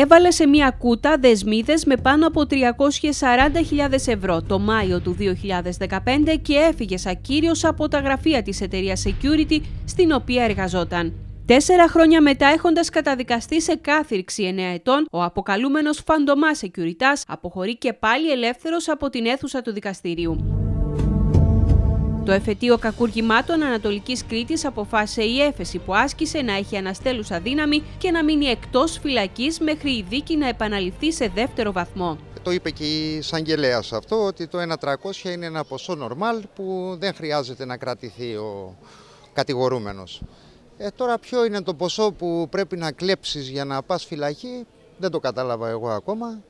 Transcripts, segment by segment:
έβαλε σε μια κούτα δεσμίδες με πάνω από 340.000 ευρώ το Μάιο του 2015 και έφυγε σαν κύριος από τα γραφεία της εταιρείας Security στην οποία εργαζόταν. Τέσσερα χρόνια μετά, έχοντας καταδικαστεί σε κάθυρξη 9 ετών, ο αποκαλούμενος Φαντομάς Security αποχωρεί και πάλι ελεύθερος από την αίθουσα του δικαστηρίου. Το εφετείο κακούργημάτων Ανατολικής Κρήτης αποφάσισε η έφεση που άσκησε να έχει αναστέλουσα δύναμη και να μείνει εκτός φυλακής μέχρι η δίκη να επαναληφθεί σε δεύτερο βαθμό. Το είπε και η εισαγγελέας αυτό ότι το 1.300 είναι ένα ποσό νορμάλ που δεν χρειάζεται να κρατηθεί ο κατηγορούμενος. Ε, τώρα ποιο είναι το ποσό που πρέπει να κλέψεις για να πας φυλακή, δεν το κατάλαβα εγώ ακόμα.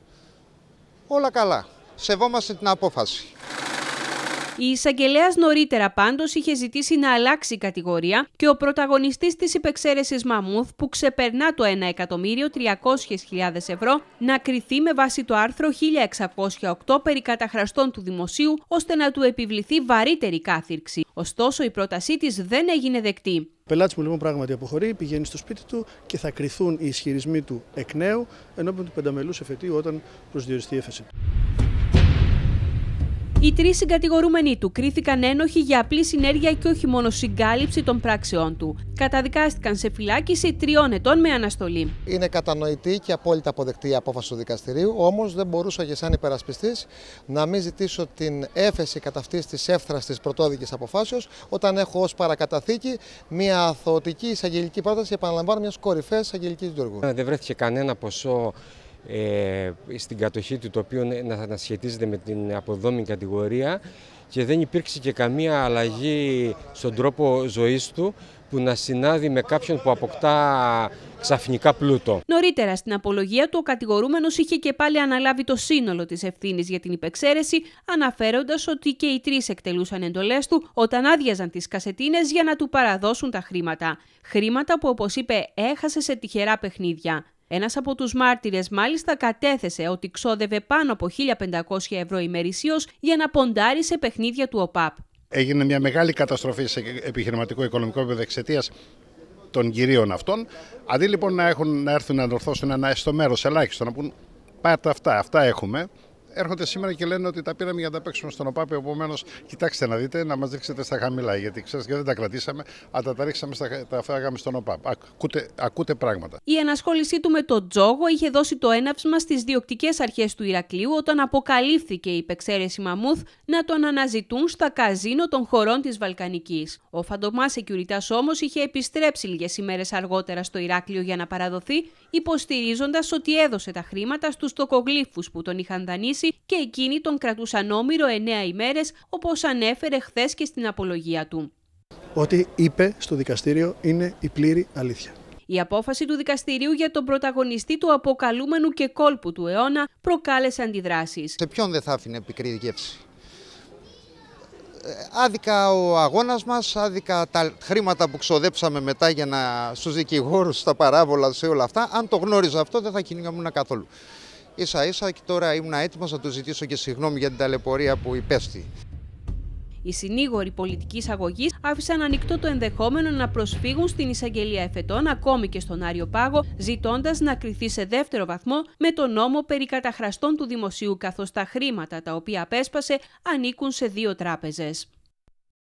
Όλα καλά. Σεβόμαστε την απόφαση. Η εισαγγελέας νωρίτερα πάντως είχε ζητήσει να αλλάξει η κατηγορία και ο πρωταγωνιστής της υπεξαίρεσης Μαμούθ που ξεπερνά το 1.300.000 ευρώ να κριθεί με βάση το άρθρο 1608 περί καταχραστών του δημοσίου ώστε να του επιβληθεί βαρύτερη κάθυρξη. Ωστόσο η πρότασή της δεν έγινε δεκτή. Ο πελάτης μου λοιπόν πράγματι αποχωρεί, πηγαίνει στο σπίτι του και θα κρυθούν οι ισχυρισμοί του εκ νέου ενώπιον του πενταμελούς εφετείου όταν προσδιοριστεί η έφεση οι τρεις συγκατηγορούμενοι του κρίθηκαν ένοχοι για απλή συνέργεια και όχι μόνο συγκάλυψη των πράξεών του. Καταδικάστηκαν σε φυλάκιση τριών ετών με αναστολή. Είναι κατανοητή και απόλυτα αποδεκτή η απόφαση του δικαστηρίου, όμως δεν μπορούσα και σαν υπερασπιστής να μην ζητήσω την έφεση κατά αυτής της εύθραστη πρωτόδικης αποφάσεως, όταν έχω ως παρακαταθήκη μια αθωωτική εισαγγελική πρόταση, επαναλαμβάνω, μιας κορυφαίας εισαγγελικής λειτουργού. Δεν βρέθηκε κανένα ποσό ε, στην κατοχή του το οποίο να σχετίζεται με την αποδόμη κατηγορία και δεν υπήρξε και καμία αλλαγή στον τρόπο ζωής του που να συνάδει με κάποιον που αποκτά ξαφνικά πλούτο. Νωρίτερα στην απολογία του, ο κατηγορούμενος είχε και πάλι αναλάβει το σύνολο της ευθύνης για την υπεξαίρεση, αναφέροντας ότι και οι τρεις εκτελούσαν εντολές του όταν άδειαζαν τις κασετίνες για να του παραδώσουν τα χρήματα. Χρήματα που, όπως είπε, έχασε σε τυχερά παιχνίδια. Ένας από τους μάρτυρες μάλιστα κατέθεσε ότι ξόδευε πάνω από 1.500 ευρώ ημερησίως για να ποντάρει σε παιχνίδια του ΟΠΑΠ. Έγινε μια μεγάλη καταστροφή σε επιχειρηματικό οικονομικό επίπεδο εξαιτίας των κυρίων αυτών. Αντί λοιπόν να, έχουν, να έρθουν να ορθώσουν ένα στο μέρος ελάχιστο, να πούν πάρτε αυτά, αυτά έχουμε, έρχονται σήμερα και λένε ότι τα πήραμε για να τα παίξουμε στον οπάπε. Επομένως, κοιτάξτε να δείτε, να μας δείξετε στα χαμηλά. Γιατί ξέρετε, δεν τα κρατήσαμε, αλλά τα ρίξαμε στα, τα φάγαμε στον ΟΠΑΠ. Ακούτε, ακούτε πράγματα. Η ενασχόλησή του με τον Τζόγο είχε δώσει το έναυσμα στις διοκτικές αρχές του Ηρακλείου όταν αποκαλύφθηκε η υπεξαίρεση Μαμούθ να τον αναζητούν στα καζίνο των χωρών της Βαλκανικής. Ο Φαντομάς Σεκιουριτά όμως είχε επιστρέψει λίγες ημέρες αργότερα στο Ηράκλειο για να παραδοθεί, υποστηρίζοντας ότι έδωσε τα χρήματα στους τοκογλύφους που τον είχαν δανείσει και εκείνοι τον κρατούσαν όμοιρο εννέα ημέρες, όπως ανέφερε χθες και στην απολογία του. Ό,τι είπε στο δικαστήριο είναι η πλήρη αλήθεια. Η απόφαση του δικαστηρίου για τον πρωταγωνιστή του αποκαλούμενου και κόλπου του αιώνα προκάλεσε αντιδράσεις. Σε ποιον δεν θα άφηνε πικρή γεύση. Ε, άδικα ο αγώνας μας, άδικα τα χρήματα που ξοδέψαμε μετά για να στους δικηγόρους, στα παράβολα, σε όλα αυτά. Αν το γνώριζα αυτό δεν θα κυνηγαμουν καθόλου ίσα ίσα και τώρα ήμουν έτοιμος να του ζητήσω και συγγνώμη για την ταλαιπωρία που υπέστη. Οι συνήγοροι πολιτικής αγωγής άφησαν ανοιχτό το ενδεχόμενο να προσφύγουν στην εισαγγελία εφετών, ακόμη και στον Άριο Πάγο, ζητώντας να κριθεί σε δεύτερο βαθμό με τον νόμο περί καταχραστών του δημοσίου, καθώς τα χρήματα τα οποία απέσπασε ανήκουν σε δύο τράπεζες.